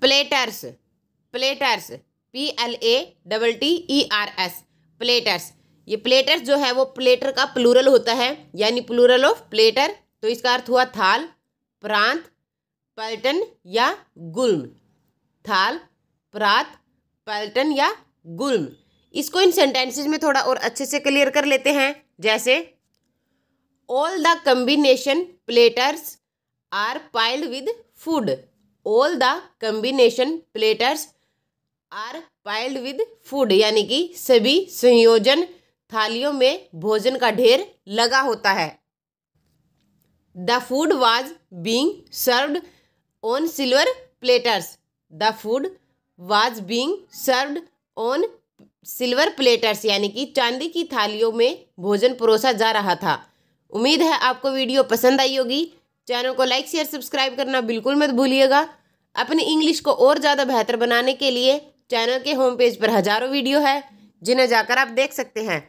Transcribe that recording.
platters platters P L A double T E R S platters ये platters जो है वो प्लेटर का प्लूरल होता है यानी प्लूरल ऑफ प्लेटर तो इसका अर्थ हुआ थाल प्रांत पलटन या गुल्म थाल प्रांत पलटन या गुल्म इसको इन सेंटेंसेस में थोड़ा और अच्छे से क्लियर कर लेते हैं जैसे all the combination platters are piled with food all the combination platters are piled with food यानी कि सभी संयोजन थालियों में भोजन का ढेर लगा होता है the food was being served on silver platters the food was being served on silver platters यानी कि चांदी की थालियों में भोजन परोसा जा रहा था उम्मीद है आपको वीडियो पसंद आई होगी चैनल को लाइक शेयर सब्सक्राइब करना बिल्कुल मत भूलिएगा अपनी इंग्लिश को और ज़्यादा बेहतर बनाने के लिए चैनल के होम पेज पर हज़ारों वीडियो है जिन्हें जाकर आप देख सकते हैं